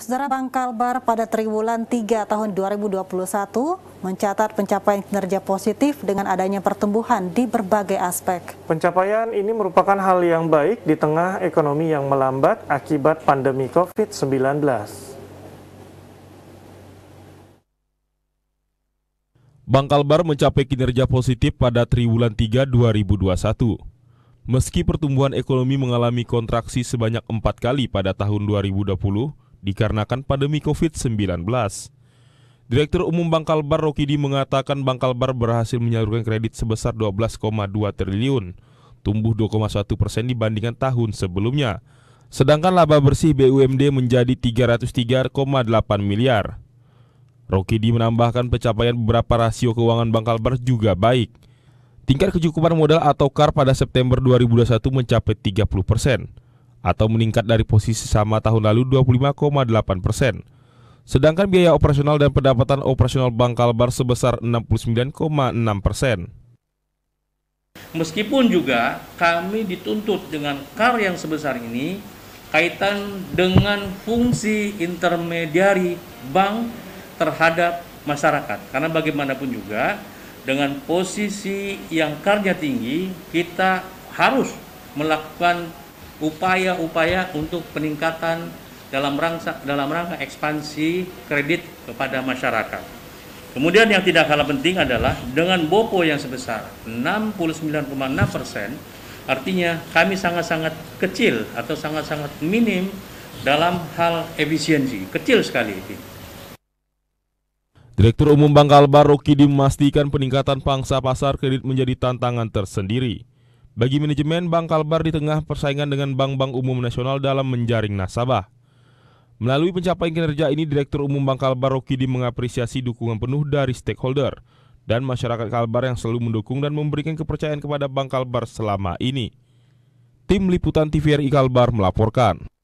Saudara Bank Kalbar pada triwulan 3 tahun 2021 mencatat pencapaian kinerja positif dengan adanya pertumbuhan di berbagai aspek. Pencapaian ini merupakan hal yang baik di tengah ekonomi yang melambat akibat pandemi COVID-19. Bank Kalbar mencapai kinerja positif pada triwulan 3 2021. Meski pertumbuhan ekonomi mengalami kontraksi sebanyak empat kali pada tahun 2020, dikarenakan pandemi COVID-19. Direktur Umum Bangkal Bar Rokidi mengatakan Bangkal Bar berhasil menyalurkan kredit sebesar 12,2 triliun, tumbuh 2,1 persen dibandingkan tahun sebelumnya. Sedangkan laba bersih BUMD menjadi 303,8 miliar. Rokidi menambahkan pencapaian beberapa rasio keuangan Bangkal Bar juga baik. Tingkat kecukupan modal atau KAR pada September 2021 mencapai 30 persen atau meningkat dari posisi sama tahun lalu 25,8 persen. Sedangkan biaya operasional dan pendapatan operasional Bank Kalbar sebesar 69,6 persen. Meskipun juga kami dituntut dengan KAR yang sebesar ini, kaitan dengan fungsi intermediari bank terhadap masyarakat. Karena bagaimanapun juga dengan posisi yang karnya tinggi, kita harus melakukan upaya-upaya untuk peningkatan dalam rangka dalam rangka ekspansi kredit kepada masyarakat. Kemudian yang tidak kalah penting adalah dengan BOPO yang sebesar 69,6 persen, artinya kami sangat-sangat kecil atau sangat-sangat minim dalam hal efisiensi, kecil sekali itu. Direktur Umum Bank Kalbar Rokidi memastikan peningkatan pangsa pasar kredit menjadi tantangan tersendiri. Bagi manajemen, Bank Kalbar di tengah persaingan dengan bank-bank umum nasional dalam menjaring nasabah. Melalui pencapaian kinerja ini, Direktur Umum Bank Kalbar Rokidi mengapresiasi dukungan penuh dari stakeholder dan masyarakat Kalbar yang selalu mendukung dan memberikan kepercayaan kepada Bank Kalbar selama ini. Tim Liputan TVRI Kalbar melaporkan.